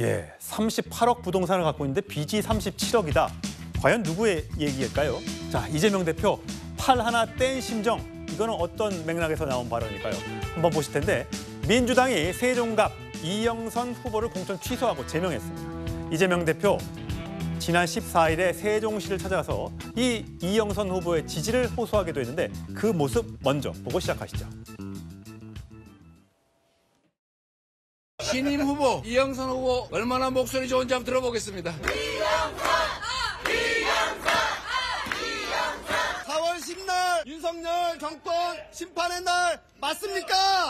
예, 38억 부동산을 갖고 있는데 빚이 37억이다. 과연 누구의 얘기일까요? 자, 이재명 대표 팔 하나 뗀 심정. 이거는 어떤 맥락에서 나온 발언일까요? 한번 보실 텐데 민주당이 세종갑 이영선 후보를 공천 취소하고 제명했습니다. 이재명 대표 지난 14일에 세종시를 찾아가서 이 이영선 후보의 지지를 호소하기도 했는데 그 모습 먼저 보고 시작하시죠. 신임 후보 이영선 후보 얼마나 목소리 좋은지 한번 들어보겠습니다. 이영선! 이영선! 이영선! 4월 10일 윤석열 정권 심판의 날 맞습니까?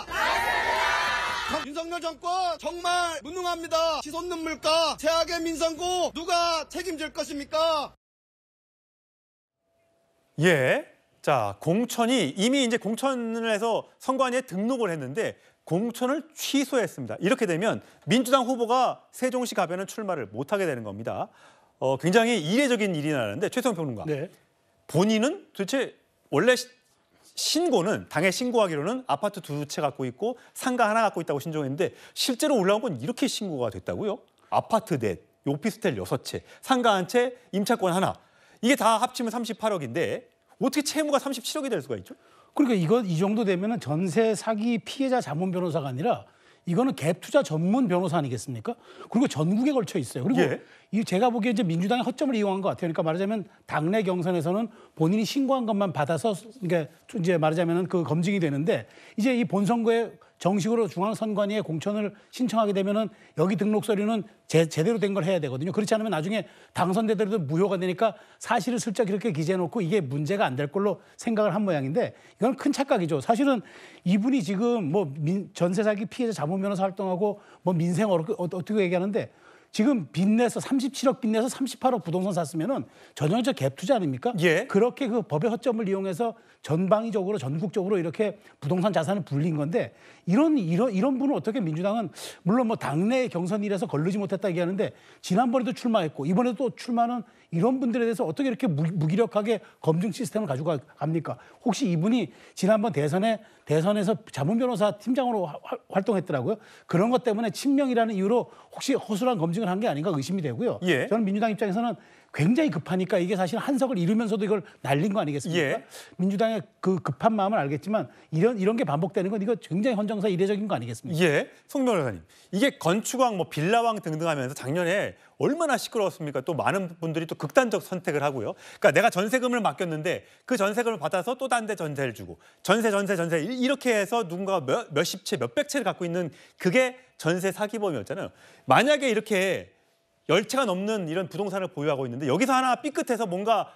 맞습니다! 윤석열 정권 정말 무능합니다. 시손 눈물과 최악의 민선고 누가 책임질 것입니까? 예. 자, 공천이 이미 이제 공천을 해서 선관위에 등록을 했는데 공천을 취소했습니다. 이렇게 되면 민주당 후보가 세종시 가변은 출마를 못하게 되는 겁니다. 어, 굉장히 이례적인 일이 나는데 최성평 론가 네. 본인은 도대체 원래 신고는 당에 신고하기로는 아파트 두 채 갖고 있고 상가 하나 갖고 있다고 신청했는데 실제로 올라온 건 이렇게 신고가 됐다고요? 아파트 넷, 오피스텔 여섯 채, 상가 한 채, 임차권 하나. 이게 다 합치면 38억인데 어떻게 채무가 37억이 될 수가 있죠? 그러니까 이거 이 정도 되면은 전세 사기 피해자 자문 변호사가 아니라 이거는 갭 투자 전문 변호사 아니겠습니까? 그리고 전국에 걸쳐 있어요. 그리고 예. 이 제가 보기에 이제 민주당의 허점을 이용한 것 같아요. 그러니까 말하자면 당내 경선에서는 본인이 신고한 것만 받아서 그러니까 이제 말하자면은 그 검증이 되는데 이제 이 본선거에 정식으로 중앙선관위에 공천을 신청하게 되면은 여기 등록 서류는 제, 제대로 된 걸 해야 되거든요. 그렇지 않으면 나중에 당선되더라도 무효가 되니까 사실을 슬쩍 이렇게 기재해놓고 이게 문제가 안 될 걸로 생각을 한 모양인데 이건 큰 착각이죠. 사실은 이분이 지금 뭐 전세 사기 피해자 자문 변호사 활동하고 뭐 민생 어떻게 얘기하는데 지금 빚내서 37억 빚내서 38억 부동산 샀으면은 전형적 갭 투자 아닙니까? 예. 그렇게 그 법의 허점을 이용해서 전방위적으로 전국적으로 이렇게 부동산 자산을 불린 건데 이런 이런 이런 분은 어떻게 민주당은 물론 뭐 당내 경선 일에서 걸르지 못했다 얘기하는데 지난번에도 출마했고 이번에도 또 출마는 이런 분들에 대해서 어떻게 이렇게 무기력하게 검증 시스템을 가지고 갑니까? 혹시 이분이 지난번 대선에 대선에서 자문 변호사 팀장으로 하, 활동했더라고요. 그런 것 때문에 친명이라는 이유로 혹시 허술한 검증을 한 게 아닌가 의심이 되고요. 예. 저는 민주당 입장에서는 굉장히 급하니까 이게 사실 한석을 이루면서도 이걸 날린 거 아니겠습니까? 예. 민주당의 그 급한 마음은 알겠지만 이런 이런 게 반복되는 건 이거 굉장히 헌정사 이례적인 거 아니겠습니까? 예. 송명호사님 이게 건축왕 뭐 빌라왕 등등 하면서 작년에 얼마나 시끄러웠습니까? 또 많은 분들이 또 극단적 선택을 하고요. 그러니까 내가 전세금을 맡겼는데 그 전세금을 받아서 또 다른 데 전세를 주고 전세 전세 전세 이렇게 해서 누군가 몇, 몇십 채 몇백 채를 갖고 있는 그게 전세 사기범이었잖아요. 만약에 이렇게 열채가 넘는 이런 부동산을 보유하고 있는데 여기서 하나 삐끗해서 뭔가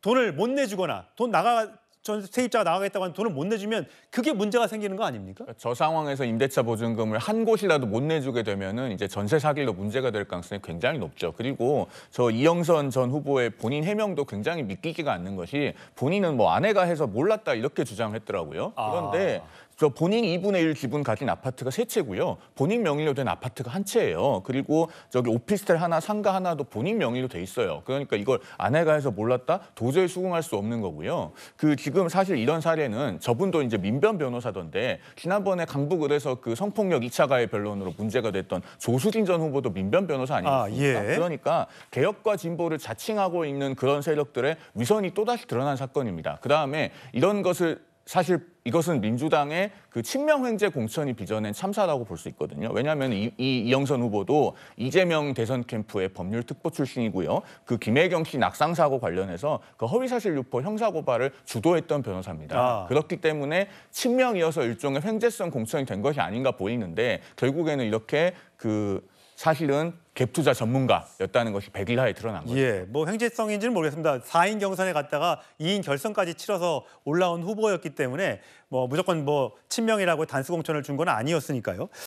돈을 못 내주거나 돈 나가 전 세입자가 나가겠다고 하는 돈을 못 내주면 그게 문제가 생기는 거 아닙니까? 저 상황에서 임대차 보증금을 한 곳이라도 못 내주게 되면은 이제 전세 사기로 문제가 될 가능성이 굉장히 높죠. 그리고 저 이영선 전 후보의 본인 해명도 굉장히 믿기지가 않는 것이 본인은 뭐 아내가 해서 몰랐다 이렇게 주장했더라고요. 아. 그런데 아. 그저 본인 2분의 1 기분 가진 아파트가 세 채고요. 본인 명의로 된 아파트가 한 채예요. 그리고 저기 오피스텔 하나, 상가 하나도 본인 명의로 돼 있어요. 그러니까 이걸 아내가 해서 몰랐다? 도저히 수긍할 수 없는 거고요. 그 지금 사실 이런 사례는 저분도 이제 민변 변호사던데 지난번에 강북을에서 그 성폭력 2차 가해 변론으로 문제가 됐던 조수진 전 후보도 민변 변호사 아니겠습니까? 아, 예. 그러니까 개혁과 진보를 자칭하고 있는 그런 세력들의 위선이 또다시 드러난 사건입니다. 그다음에 이런 것을 사실 이것은 민주당의 그 친명횡재 공천이 빚어낸 참사라고 볼 수 있거든요. 왜냐하면 이, 이 이영선 후보도 이재명 대선 캠프의 법률 특보 출신이고요. 그 김혜경 씨 낙상 사고 관련해서 그 허위 사실 유포 형사 고발을 주도했던 변호사입니다. 아. 그렇기 때문에 친명이어서 일종의 횡재성 공천이 된 것이 아닌가 보이는데 결국에는 이렇게 그 사실은 갭투자 전문가였다는 것이 백일하에 드러난 거죠. 예, 뭐횡재성인지는 모르겠습니다. 4인 경선에 갔다가 2인 결선까지 치러서 올라온 후보였기 때문에 뭐 무조건 뭐 친명이라고 단수 공천을 준 건 아니었으니까요.